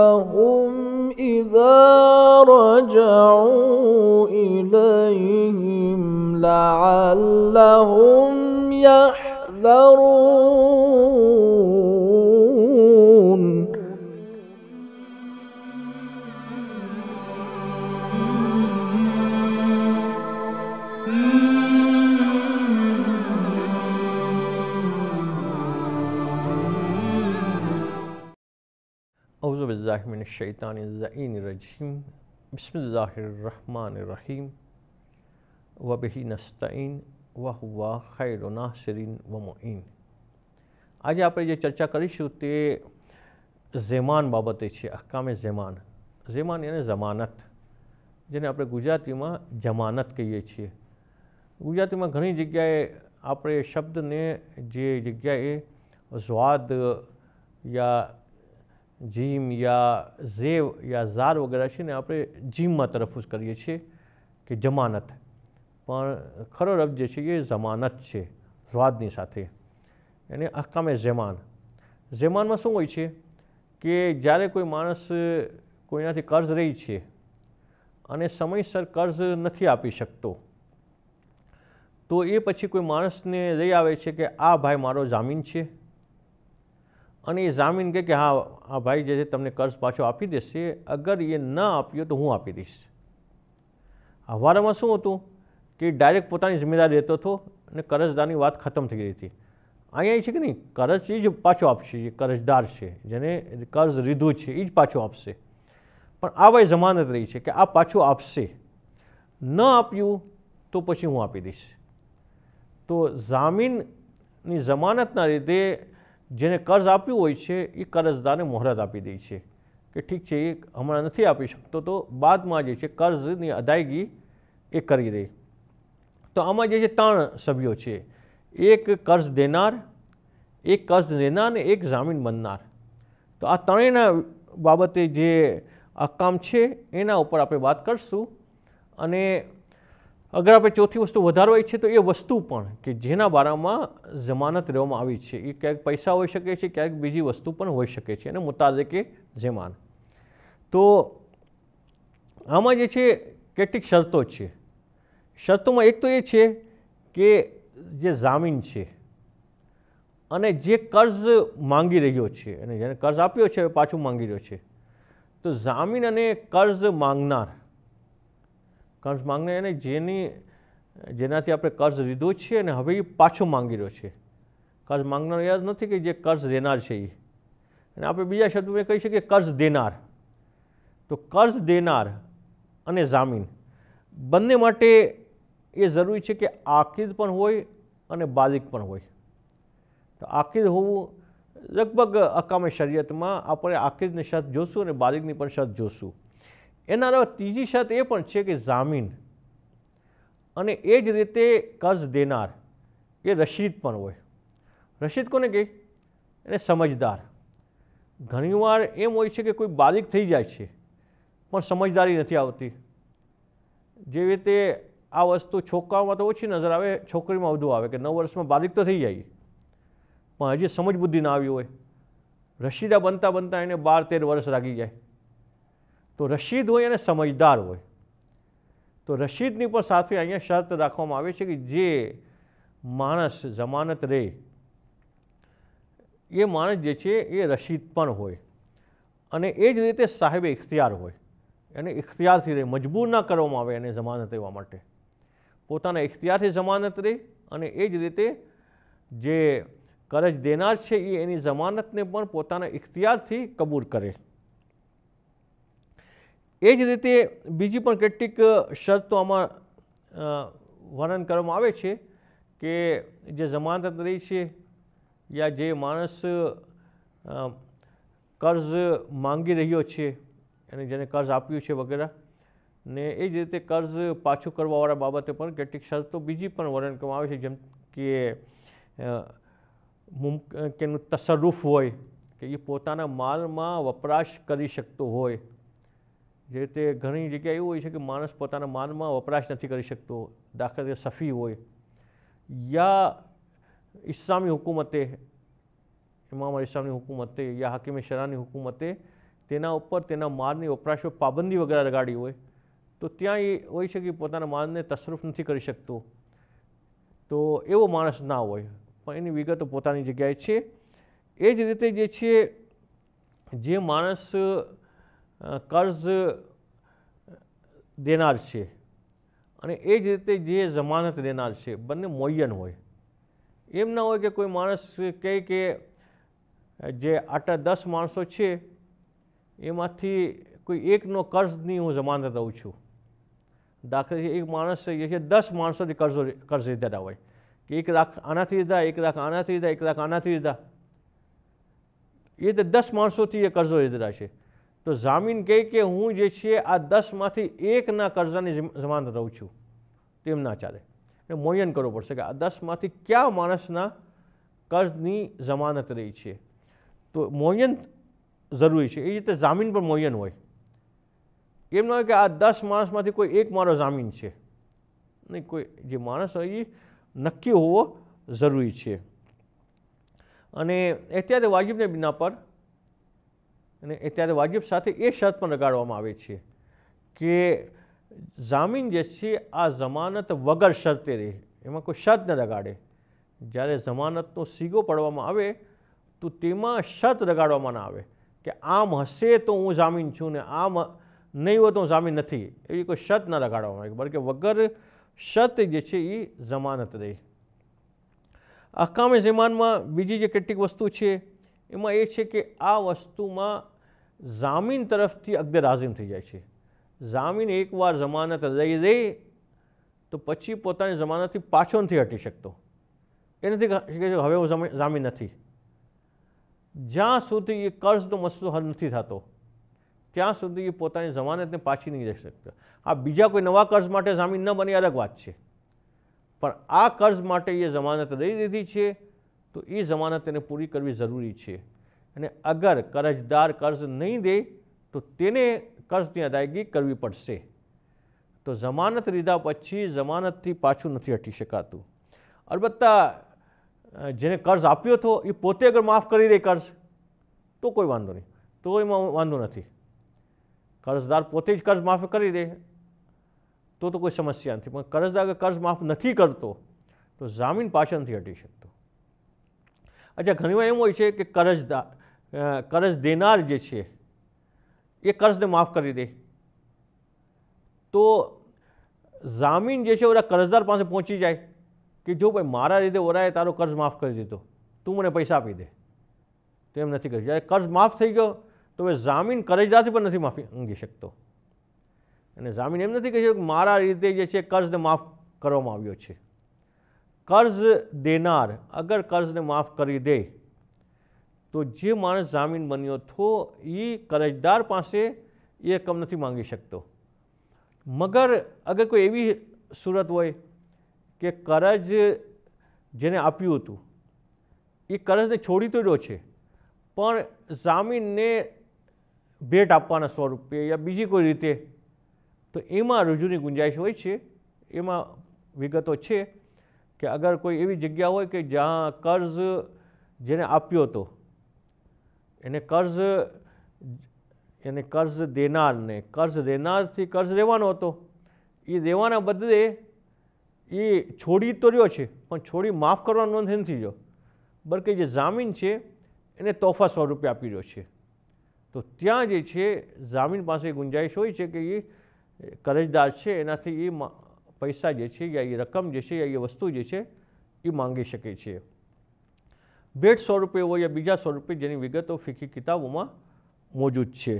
فهم إذا رجعوا إليهم لعلهم يحذرون अवज़बिल्लाशैतानरजीम बसमीम वबही नस्तीन वह हुआ खैर नासरीन व मोइन આજે આપણે જે ચર્ચા કરીશું તે ઝેમાન બાબતે છે અહકામે ઝેમાન ઝેમાન એને જમાનત જેને આપણે ગુજરાતીમાં જમાનત કહીએ છીએ ગુજરાતીમાં ઘણી જગ્યાએ આપણે શબ્દને જે જગ્યાએ સ્વાદ યા જીમ યા ઝેવ યા ઝાર વગેરે છે ને આપણે જીમમાં તરફ જ કરીએ છીએ કે જમાનત પણ ખરો રબ જે છે એ જમાનત છે સ્વાદની સાથે એને અહકામે ઝેમાન ઝેમાનમાં શું હોય છે કે જ્યારે કોઈ માણસ કોઈનાથી કર્જ રહી છે અને સમયસર કર્જ નથી આપી શકતો તો એ પછી કોઈ માણસને લઈ આવે છે કે આ ભાઈ મારો જામીન છે અને એ જામીન કહે કે હા આ ભાઈ જે છે તમને કર્જ પાછો આપી દેશે અગર એ ન આપ્યો તો હું આપી દઈશ હવારામાં શું હતું કે ડાયરેક્ટ પોતાની જમીનદારી રહેતો હતો અને કરજદારની વાત ખતમ થઈ ગઈ હતી અહીંયા છે કે નહીં કરજ એ જ પાછો આપશે જે કરજદાર છે જેને કર્જ લીધું છે એ જ પાછો આપશે પણ આ ભાઈ જમાનત રહી છે કે આ પાછો આપશે ન આપ્યું તો પછી હું આપી દઈશ તો જામીનની જમાનતના લીધે જેને કર્જ આપ્યું હોય છે એ કરજદારને મોહરત આપી દે છે કે ઠીક છે એ હમણાં નથી આપી શકતો તો બાદમાં જે છે કર્જની અદાયગી એ કરી દે તો આમાં જે છે ત્રણ સભ્યો છે એક કર્જ દેનાર એક કર્જ લેનાર ને એક જામીન બનનાર તો આ ત્રણેયના બાબતે જે આ કામ છે એના ઉપર આપણે વાત કરીશું અને અગર આપણે ચોથી વસ્તુ વધારવા ઈચ્છીએ તો એ વસ્તુ પણ કે જેના બારામાં જમાનત રહેવામાં આવી છે એ ક્યાંક પૈસા હોઈ શકે છે ક્યાંક બીજી વસ્તુ પણ હોઈ શકે છે અને મુતાદકે જેમાન તો આમાં જે છે કેટલીક શરતો છે શરતોમાં એક તો એ છે કે જે જામીન છે અને જે કર્જ માંગી રહ્યો છે અને જેને કર્જ આપ્યો છે પાછું માંગી રહ્યો છે તો જામીન અને કર્જ માંગનાર કર્જ માંગને એને જેની જેનાથી આપણે કર્જ લીધું છે અને હવે એ પાછું માંગી રહ્યો છે કર્જ માંગનાર યાદ નથી કે જે કર્જ દેનાર છે એ અને આપણે બીજા શબ્દમાં કહી શકીએ કર્જ દેનાર તો કર્જ દેનાર અને જામીન બંને માટે એ જરૂરી છે કે આકીદ પણ હોય અને બાલિક પણ હોય તો આકીદ હોવું લગભગ અકામે શરીયતમાં આપણે આકીદની શરત જોશું અને બાલિકની પણ શરત જોશું એના અલાવા ત્રીજી શરત એ પણ છે કે જામીન અને એ જ રીતે કર્જ દેનાર એ રશીદ પણ હોય રશીદ કોને કહે એને સમજદાર ઘણીવાર એમ હોય છે કે કોઈ બાલિક થઈ જાય છે પણ સમજદારી નથી આવતી જેવી રીતે આ વસ્તુ છોકરાઓમાં તો ઓછી નજર આવે છોકરીમાં વધુ આવે કે નવ વર્ષમાં બાલિક તો થઈ જાય પણ હજી સમજબુદ્ધિ ના આવી હોય રશીદા બનતા બનતા એને બાર તેર વર્ષ લાગી જાય તો રશીદ હોય અને સમજદાર હોય તો રશીદની પણ સાથે અહીંયા શરત રાખવામાં આવી છે કે જે માણસ જમાનત રહે એ માણસ જે છે એ રશીદ પણ હોય અને એ જ રીતે સાહેબે ઇખ્તિયાર હોય એને ઇખ્તિયારથી રહે મજબૂર ના કરવામાં આવે એને જમાનત રહેવા માટે પોતાના ઇખ્તિયારથી જમાનત રહે અને એ જ રીતે જે કરજ દેનાર છે એ એની જમાનતને પણ પોતાના ઇખ્તિયારથી કબૂર કરે એ જ રીતે બીજી પણ કેટલીક શરતો આમાં વર્ણન કરવામાં આવે છે કે જે જમાનત રહી છે યા જે માણસ કર્જ માંગી રહ્યો છે અને જેને કર્જ આપ્યું છે વગેરે ને એ જ રીતે કર્જ પાછું કરવાવાળા બાબતે પણ કેટલીક શરતો બીજી પણ વર્ણન કરવામાં આવે છે જેમ કે એનું તસરુફ હોય કે એ પોતાના માલમાં વપરાશ કરી શકતો હોય જે તે ઘણી જગ્યાએ એવું હોય છે કે માણસ પોતાના માનમાં વપરાશ નથી કરી શકતો દાખલા તરીકે સફી હોય યા ઇસ્લામી હુકુમતે ઇમામ ઇસ્લામની હુકુમતે યા હાકિમ શરાની હુકુમતે તેના ઉપર તેના માનની વપરાશ પર પાબંદી વગેરે લગાડી હોય તો ત્યાં એ હોય છે કે પોતાના માનને તસરૂફ નથી કરી શકતો તો એવો માણસ ના હોય પણ એની વિગતો પોતાની જગ્યાએ છે એ જ રીતે જે છે જે માણસ કર્જ દેનાર છે અને એ જ રીતે જે જમાનત દેનાર છે બંને મોયન હોય એમ ના હોય કે કોઈ માણસ કહે કે જે આટલા દસ માણસો છે એમાંથી કોઈ એકનો કર્જની હું જમાનત દઉં છું દાખલા એક માણસ છે દસ માણસોથી કરજો કર્જ લીધેલા હોય કે એક લાખ આનાથી લીધા એક લાખ આનાથી લીધા એક લાખ આનાથી લીધા એ રીતે દસ માણસોથી એ કર્જો લીધેલા છે તો જામીન કહે કે હું જે છે આ દસમાંથી એકના કરજાની જમાનત રહું છું તેમ ના ચાલે એટલે મોયન કરવું પડશે કે આ દસમાંથી કયા માણસના કર્જની જમાનત રહી છે તો મોયન જરૂરી છે એ રીતે જામીન પણ મોયન હોય એમ ન હોય કે આ દસ માણસમાંથી કોઈ એક મારો જામીન છે નહીં કોઈ જે માણસ હોય એ નક્કી હોવો જરૂરી છે અને અત્યારે વાજબને બિના પર અને ત્યારે વાજિબ સાથે એ શરત પણ રગાડવામાં આવે છે કે જામીન જે છે આ જમાનત વગર શરતે રહે એમાં કોઈ શરત ન રગાડે જ્યારે જમાનતનો સીગો પડવામાં આવે તો તેમાં શરત રગાડવામાં ના આવે કે આમ હશે તો હું જામીન છું ને આમ નહીં હોય તો હું જામીન નથી એવી કોઈ શરત ના રગાડવામાં આવે બલકે વગર શરત જે છે એ જમાનત રહે અકામે જમાનમાં બીજી જે કેટલીક વસ્તુ છે એમાં એ છે કે આ વસ્તુમાં જામીન તરફથી અગદરાઝીમ થઈ જાય છે જામીન એકવાર જમાનત લઈ દે તો પછી પોતાની જમાનતથી પાછો નથી હટી શકતો એ નથી હવે હું જામીન નથી જ્યાં સુધી એ કર્જનો મસલો હલ નથી થતો ત્યાં સુધી એ પોતાની જમાનતને પાછી નહીં જઈ શકતો આ બીજા કોઈ નવા કર્જ માટે જામીન ન બની અલગ વાત છે પણ આ કર્જ માટે એ જમાનત દઈ દીધી છે તો એ જમાનત એને પૂરી કરવી જરૂરી છે અને અગર કરજદાર કર્જ નહીં દે તો તેને કર્જની અદાયગી કરવી પડશે તો જમાનત લીધા પછી જમાનતથી પાછું નથી હટી શકાતું અલબત્તા જેને કર્જ આપ્યો હતો એ પોતે અગર માફ કરી દે કર્જ તો કોઈ વાંધો નહીં તો એમાં વાંધો નથી કર્જદાર પોતે જ કર્જ માફ કરી દે તો તો કોઈ સમસ્યા નથી પણ કરજદાર કર્જ માફ નથી કરતો તો જામીન પાછળ નથી હટી શકતો અચ્છા ઘણીવાર એમ હોય છે કે કરજદાર કરજ દેનાર જે છે એ કરજને માફ કરી દે તો જામીન જે છે ઓલા કરજદાર પાસે પહોંચી જાય કે જો ભાઈ મારા રીતે ઓરાએ તારો કરજ માફ કરી દીધો તું મને પૈસા આપી દે તો એમ નથી કરી જ્યારે કર્જ માફ થઈ ગયો તો હવે જામીન કરજદારથી પણ નથી માફી અંગી શકતો અને જામીન એમ નથી કહી કે મારા રીતે જે છે કરજને માફ કરવામાં આવ્યો છે કર્જ દેનાર અગર કર્જને માફ કરી દે તો જે માણસ જામીન બન્યો તો એ કરજદાર પાસે એ રકમ નથી માંગી શકતો મગર અગર કોઈ એવી સુરત હોય કે કરજ જેને આપ્યું હતું એ કરજને છોડી તો રહ્યો છે પણ જામીનને ભેટ આપવાના સ્વરૂપે યા બીજી કોઈ રીતે તો એમાં રજૂની ગુંજાઈશ હોય છે એમાં વિગતો છે કે અગર કોઈ એવી જગ્યા હોય કે જ્યાં કર્જ જેને આપ્યો હતો એને કર્જ એને કર્જ દેનારને કર્જ દેનારથી કર્જ લેવાનો હતો એ દેવાના બદલે એ છોડી તો રહ્યો છે પણ છોડી માફ કરવાનો નોંધ નથી રહ્યો બલકે જે જામીન છે એને તોફા સ્વરૂપે આપી રહ્યો છે તો ત્યાં જે છે જામીન પાસે ગુંજાઈશ હોય છે કે એ કરજદાર છે એનાથી એ પૈસા જે છે યા એ રકમ જે છે યા એ વસ્તુ જે છે એ માંગી શકે છે ભેટ સ્વરૂપે હોય યા બીજા સ્વરૂપે જેની વિગતો ફીકી કિતાબોમાં મોજૂદ છે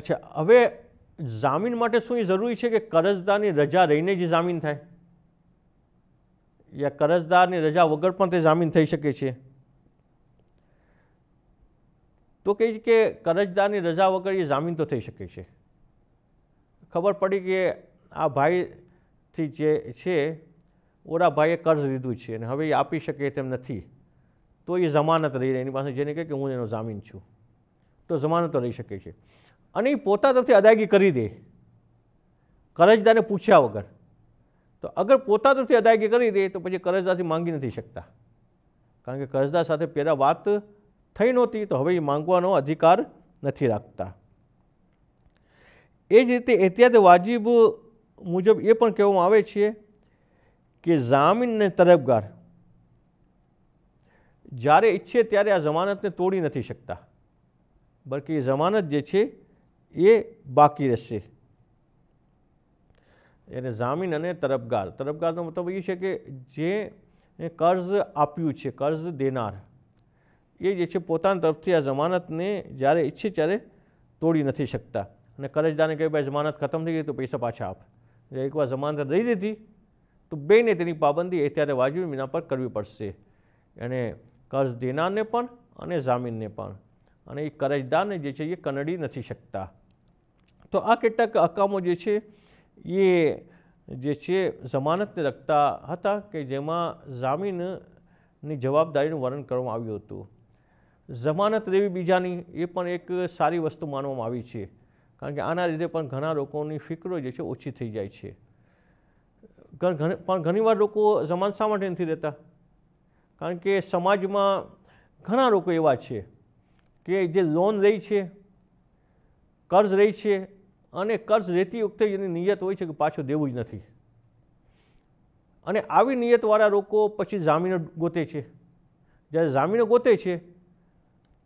અચ્છા હવે જામીન માટે શું એ જરૂરી છે કે કરજદારની રજા રહીને જ જામીન થાય યા કરજદારની રજા વગર પણ તે જામીન થઈ શકે છે તો કહે છે કે કરજદારની રજા વગર એ જામીન તો થઈ શકે છે ખબર પડી કે આ ભાઈથી જે છે ઓરા ભાઈએ કર્જ લીધું છે અને હવે એ આપી શકે તેમ નથી તો એ જમાનત રહી એની પાસે જેને કહે કે હું એનો જામીન છું તો જમાનતો રહી શકે છે અને એ પોતા તરફથી અદાયગી કરી દે કરજદારને પૂછ્યા વગર તો અગર પોતા તરફથી અદાયગી કરી દે તો પછી કરજદારથી માંગી નથી શકતા કારણ કે કરજદાર સાથે પહેલાં વાત થઈ નહોતી તો હવે એ માંગવાનો અધિકાર નથી રાખતા એ જ રીતે એહતિયાત વાજિબ મુજબ એ પણ કહેવામાં આવે છે કે જામીનને તરફગાર જ્યારે ઈચ્છે ત્યારે આ જમાનતને તોડી નથી શકતા બલકે જમાનત જે છે એ બાકી રહેશે એને જામીન અને તરફગાર તરફગારનો મતલબ એ છે કે જે કર્જ આપ્યું છે કર્જ દેનાર એ જે છે પોતાની તરફથી આ જમાનતને જ્યારે ઈચ્છે ત્યારે તોડી નથી શકતા અને કરજદારને કહે ભાઈ જમાનત ખતમ થઈ ગઈ તો પૈસા પાછા આપ એટલે એકવાર જમાનત દઈ દીધી તો બેને તેની પાબંદી અત્યારે વાજબી મીના પર કરવી પડશે અને કર્જ દેનારને પણ અને જામીનને પણ અને એ કરજદારને જે છે એ કનડી નથી શકતા તો આ કેટલાક અકામો જે છે એ જે છે જમાનતને લગતા હતા કે જેમાં જામીનની જવાબદારીનું વર્ણન કરવામાં આવ્યું હતું જમાનત લેવી બીજાની એ પણ એક સારી વસ્તુ માનવામાં આવી છે કારણ કે આના લીધે પણ ઘણા લોકોની ફિકરો જે છે ઓછી થઈ જાય છે પણ ઘણીવાર લોકો જમાન શા માટે નથી રહેતા કારણ કે સમાજમાં ઘણા લોકો એવા છે કે જે લોન લે છે કર્જ રહે છે અને કર્જ લેતી વખતે એની નિયત હોય છે કે પાછું દેવું જ નથી અને આવી નિયતવાળા લોકો પછી જામીનો ગોતે છે જ્યારે જામીનો ગોતે છે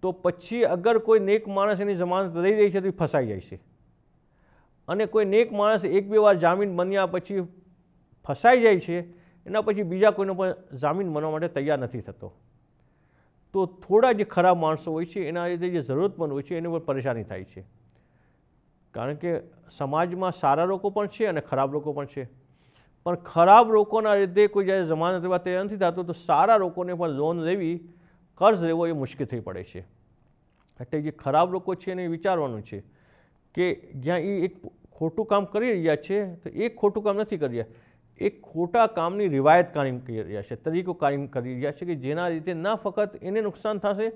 તો પછી અગર કોઈ નેક માણસ એની જમાનત રહી રહી છે તો એ ફસાઈ જાય છે અને કોઈ નેક માણસ એક બે વાર જામીન બન્યા પછી ફસાઈ જાય છે એના પછી બીજા કોઈનો પણ જામીન બનવા માટે તૈયાર નથી થતો તો થોડા જે ખરાબ માણસો હોય છે એના લીધે જે જરૂરતમંદ હોય છે એની પર પરેશાની થાય છે કારણ કે સમાજમાં સારા લોકો પણ છે અને ખરાબ લોકો પણ છે પણ ખરાબ લોકોના લીધે કોઈ જ્યારે જમાનત તૈયાર નથી થતો તો સારા લોકોને પણ લોન લેવી કર્જ લેવો એ મુશ્કેલ થઈ પડે છે એટલે જે ખરાબ લોકો છે એને વિચારવાનું છે કે જ્યાં એ એક ખોટું કામ કરી રહ્યા છે તો એ ખોટું કામ નથી કરી રહ્યા એ ખોટા કામની રિવાયત કાયમ કરી રહ્યા છે તરીકો કાયમ કરી રહ્યા છે કે જેના રીતે ના ફક્ત એને નુકસાન થશે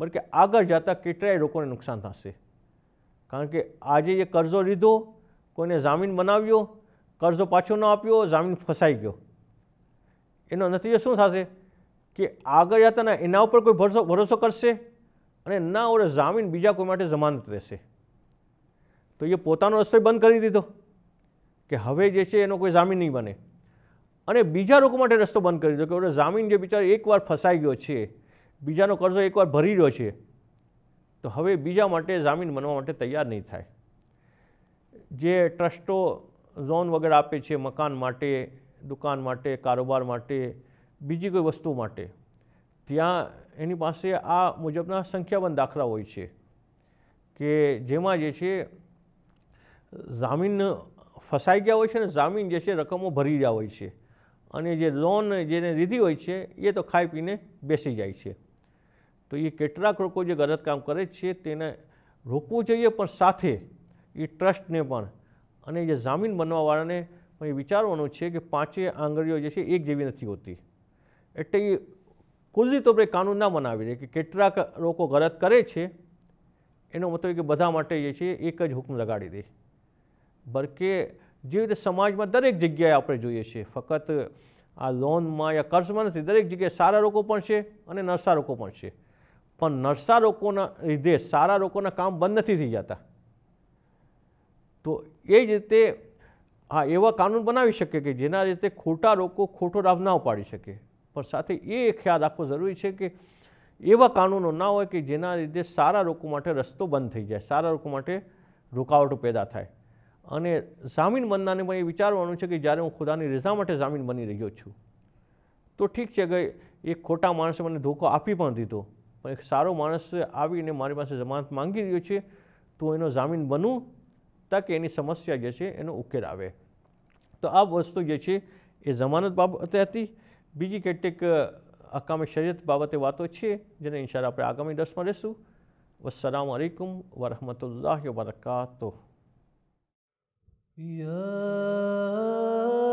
બલકે આગળ જતાં કેટલાય લોકોને નુકસાન થશે કારણ કે આજે એ કરજો લીધો કોઈને જામીન બનાવ્યો કરજો પાછો ન આપ્યો જામીન ફસાઈ ગયો એનો નતીજો શું થશે કે આગળ જતાના એના ઉપર કોઈ ભરોસો ભરોસો કરશે અને ના ઓરે જામીન બીજા કોઈ માટે જમાનત રહેશે તો એ પોતાનો રસ્તો બંધ કરી દીધો કે હવે જે છે એનો કોઈ જામીન નહીં બને અને બીજા લોકો માટે રસ્તો બંધ કરી દીધો કે ઓરે જામીન જે બિચારો એકવાર ફસાઈ ગયો છે બીજાનો કરજો એકવાર ભરી રહ્યો છે તો હવે બીજા માટે જામીન બનવા માટે તૈયાર નહીં થાય જે ટ્રસ્ટો ઝોન વગેરે આપે છે મકાન માટે દુકાન માટે કારોબાર માટે બીજી કોઈ વસ્તુ માટે ત્યાં એની પાસે આ મુજબના સંખ્યાબંધ દાખલા હોય છે કે જેમાં જે છે જામીન ફસાઈ ગયા હોય છે અને જામીન જે છે રકમો ભરી ગયા હોય છે અને જે લોન જેને લીધી હોય છે એ તો ખાઈ પીને બેસી જાય છે તો એ કેટલાક લોકો જે ગલત કામ કરે છે તેને રોકવું જોઈએ પણ સાથે એ ટ્રસ્ટને પણ અને જે જામીન બનવાવાળાને એ વિચારવાનું છે કે પાંચે આંગળીઓ જે છે એક જેવી નથી હોતી એટલે કુલજી તોબરે કાનૂન ના બનાવી દે કે કેટલાક લોકો ગલત કરે છે એનો મતલબ કે બધા માટે જે છે એક જ હુકમ લગાડી દે બલકે જેવી રીતે સમાજમાં દરેક જગ્યાએ આપણે જોઈએ છીએ ફક્ત આ લોનમાં યા કર્જમાં નથી દરેક જગ્યાએ સારા લોકો પણ છે અને નરસા લોકો પણ છે પણ નરસા લોકોના લીધે સારા લોકોના કામ બંધ નથી થઈ જતા તો એ જ રીતે હા એવા કાનૂન બનાવી શકે કે જેના રીતે ખોટા લોકો ખોટો લાભ ના ઉપાડી શકે પણ સાથે એ ખ્યાલ રાખવો જરૂરી છે કે એવા કાનૂનો ના હોય કે જેના લીધે સારા લોકો માટે રસ્તો બંધ થઈ જાય સારા લોકો માટે રૂકાવટો પેદા થાય અને જામીન બનનારને પણ એ વિચારવાનું છે કે જ્યારે હું ખુદાની રજા માટે જામીન બની રહ્યો છું તો ઠીક છે કે એક ખોટા માણસે મને ધોકો આપી પણ દીધો પણ એક સારો માણસ આવીને મારી પાસે જમાનત માંગી રહ્યો છે તો એનો જામીન બનવું તક એની સમસ્યા જે છે એનો ઉકેલ આવે તો આ વસ્તુ જે છે એ જમાનત બાબતે હતી બીજી કેટલીક અકામે શરીયત બાબતે વાતો છે જેને ઇન્શાલ્લા આપણે આગામી દસમાં રહીશું વસલામ અલૈકુમ વરહમતુલ્લાહ વરકાતો યા